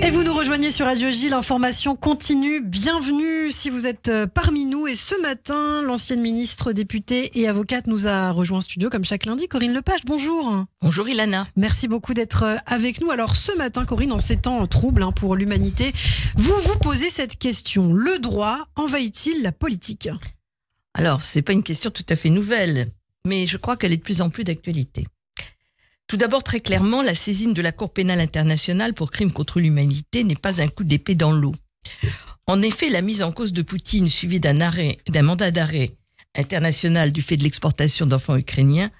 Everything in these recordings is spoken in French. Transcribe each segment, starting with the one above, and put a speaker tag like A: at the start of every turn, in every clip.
A: Et vous nous rejoignez sur Radio J, l'information continue. Bienvenue si vous êtes euh, parmi nous. Et ce matin, l'ancienne ministre, députée et avocate nous a rejoint en studio comme chaque lundi. Corinne Lepage, bonjour. Bonjour Ilana. Merci beaucoup d'être euh, avec nous. Alors ce matin, Corinne, en ces temps troubles hein, pour l'humanité, vous vous posez cette question. Le droit envahit-il la politique
B: Alors, ce n'est pas une question tout à fait nouvelle, mais je crois qu'elle est de plus en plus d'actualité. Tout d'abord, très clairement, la saisine de la Cour pénale internationale pour crimes contre l'humanité n'est pas un coup d'épée dans l'eau. En effet, la mise en cause de Poutine suivie d'un arrêt, d'un mandat d'arrêt international du fait de l'exportation d'enfants ukrainiens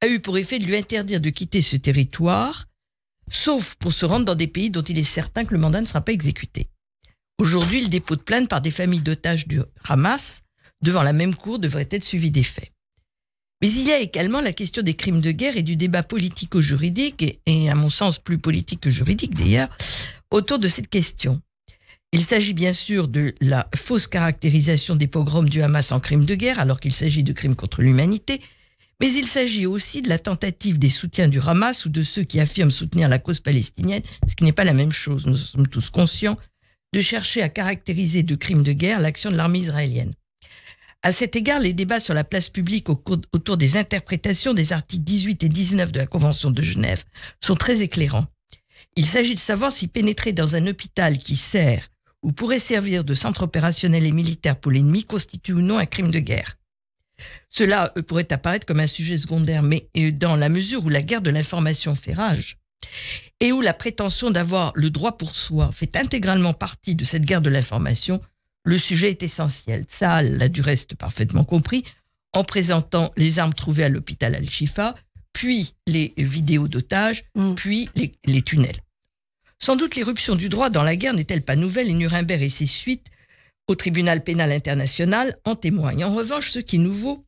B: a eu pour effet de lui interdire de quitter ce territoire, sauf pour se rendre dans des pays dont il est certain que le mandat ne sera pas exécuté. Aujourd'hui, le dépôt de plainte par des familles d'otages du Hamas devant la même cour devrait être suivi des faits. Mais il y a également la question des crimes de guerre et du débat politico-juridique, et, à mon sens plus politique que juridique d'ailleurs, autour de cette question. Il s'agit bien sûr de la fausse caractérisation des pogroms du Hamas en crimes de guerre, alors qu'il s'agit de crimes contre l'humanité, mais il s'agit aussi de la tentative des soutiens du Hamas ou de ceux qui affirment soutenir la cause palestinienne, ce qui n'est pas la même chose, nous sommes tous conscients, de chercher à caractériser de crimes de guerre l'action de l'armée israélienne. À cet égard, les débats sur la place publique autour des interprétations des articles 18 et 19 de la Convention de Genève sont très éclairants. Il s'agit de savoir si pénétrer dans un hôpital qui sert ou pourrait servir de centre opérationnel et militaire pour l'ennemi constitue ou non un crime de guerre. Cela euh, pourrait apparaître comme un sujet secondaire, mais euh, dans la mesure où la guerre de l'information fait rage, et où la prétention d'avoir le droit pour soi fait intégralement partie de cette guerre de l'information, le sujet est essentiel. Ça l'a du reste parfaitement compris en présentant les armes trouvées à l'hôpital Al-Shifa, puis les vidéos d'otages, mm. puis les, tunnels. Sans doute l'éruption du droit dans la guerre n'est-elle pas nouvelle et Nuremberg et ses suites au tribunal pénal international en témoignent. En revanche, ce qui est nouveau,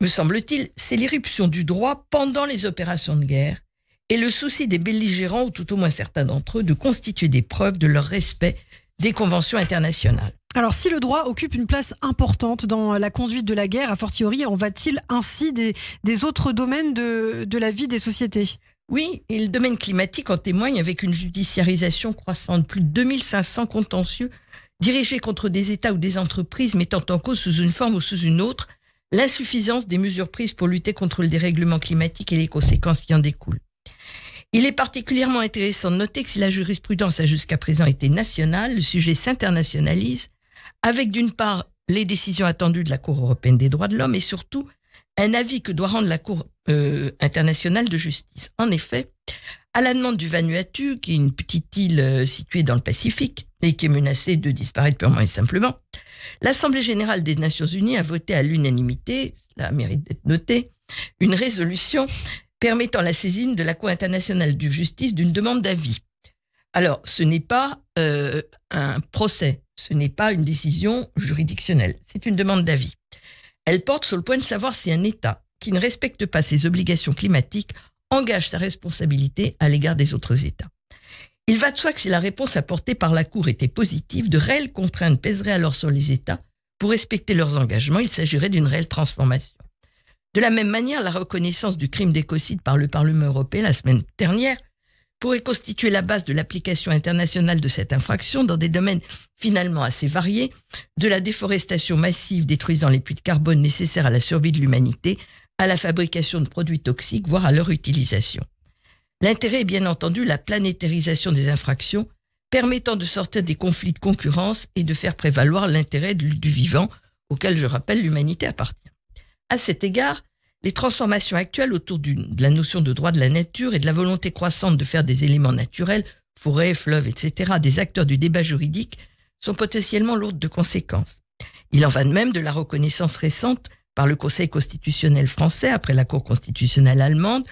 B: me semble-t-il, c'est l'éruption du droit pendant les opérations de guerre et le souci des belligérants, ou tout au moins certains d'entre eux, de constituer des preuves de leur respect des conventions internationales.
A: Alors, si le droit occupe une place importante dans la conduite de la guerre, a fortiori, en va-t-il ainsi des, autres domaines de, de la vie des sociétés oui, et le domaine climatique en témoigne avec une judiciarisation
B: croissante, plus de 2500 contentieux dirigés contre des États ou des entreprises mettant en cause sous une forme ou sous une autre l'insuffisance des mesures prises pour lutter contre le dérèglement climatique et les conséquences qui en découlent. Il est particulièrement intéressant de noter que si la jurisprudence a jusqu'à présent été nationale, le sujet s'internationalise avec d'une part les décisions attendues de la Cour européenne des droits de l'homme et surtout un avis que doit rendre la Cour euh, internationale de justice. En effet, à la demande du Vanuatu, qui est une petite île euh, située dans le Pacifique et qui est menacée de disparaître purement et simplement, l'Assemblée générale des Nations unies a voté à l'unanimité, cela mérite d'être noté, une résolution permettant la saisine de la Cour internationale de justice d'une demande d'avis. Alors, ce n'est pas euh, un procès, ce n'est pas une décision juridictionnelle, c'est une demande d'avis. Elle porte sur le point de savoir si un État qui ne respecte pas ses obligations climatiques engage sa responsabilité à l'égard des autres États. Il va de soi que si la réponse apportée par la Cour était positive, de réelles contraintes pèseraient alors sur les États. Pour respecter leurs engagements, il s'agirait d'une réelle transformation. De la même manière, la reconnaissance du crime d'écocide par le Parlement européen la semaine dernière pourrait constituer la base de l'application internationale de cette infraction dans des domaines finalement assez variés, de la déforestation massive détruisant les puits de carbone nécessaires à la survie de l'humanité, à la fabrication de produits toxiques, voire à leur utilisation. L'intérêt est bien entendu la planétarisation des infractions, permettant de sortir des conflits de concurrence et de faire prévaloir l'intérêt du vivant, auquel je rappelle l'humanité appartient. À cet égard, les transformations actuelles autour de la notion de droit de la nature et de la volonté croissante de faire des éléments naturels, forêts, fleuves, etc., des acteurs du débat juridique, sont potentiellement lourdes de conséquences. Il en va de même de la reconnaissance récente par le Conseil constitutionnel français après la Cour constitutionnelle allemande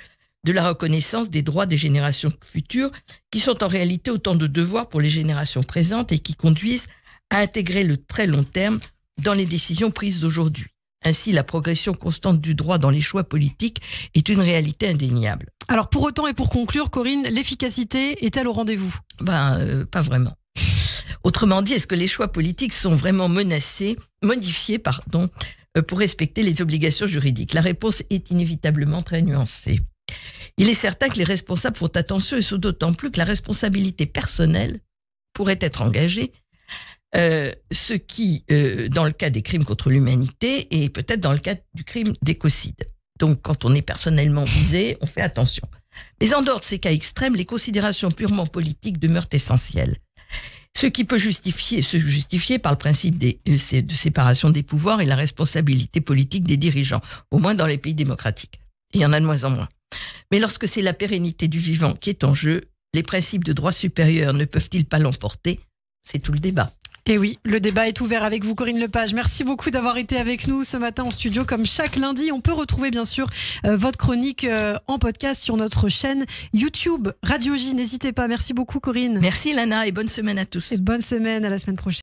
B: de la reconnaissance des droits des générations futures, qui sont en réalité autant de devoirs pour les générations présentes et qui conduisent à intégrer le très long terme dans les décisions prises aujourd'hui. Ainsi, la progression constante du droit dans les choix politiques est une réalité indéniable.
A: Alors pour autant et pour conclure, Corinne, l'efficacité est-elle au rendez-vous
B: Ben, euh, pas vraiment. Autrement dit, est-ce que les choix politiques sont vraiment menacés, modifiés, pardon, euh, pour respecter les obligations juridiques La réponse est inévitablement très nuancée. Il est certain que les responsables font attention et ce d'autant plus que la responsabilité personnelle pourrait être engagée euh, ce qui, euh, dans le cas des crimes contre l'humanité, et peut-être dans le cas du crime d'écocide. Donc, quand on est personnellement visé, on fait attention. Mais en dehors de ces cas extrêmes, les considérations purement politiques demeurent essentielles. Ce qui peut justifier, se justifier par le principe des, euh, de séparation des pouvoirs et la responsabilité politique des dirigeants, au moins dans les pays démocratiques. Il y en a de moins en moins. Mais lorsque c'est la pérennité du vivant qui est en jeu, les principes de droit supérieur ne peuvent-ils pas l'emporter C'est tout le débat.
A: Et eh oui, le débat est ouvert avec vous, Corinne Lepage. Merci beaucoup d'avoir été avec nous ce matin en studio, comme chaque lundi. On peut retrouver, bien sûr, euh, votre chronique euh, en podcast sur notre chaîne YouTube Radio J. N'hésitez pas. Merci beaucoup, Corinne. Merci, Lana, et bonne semaine à tous. Et bonne semaine, à la semaine prochaine.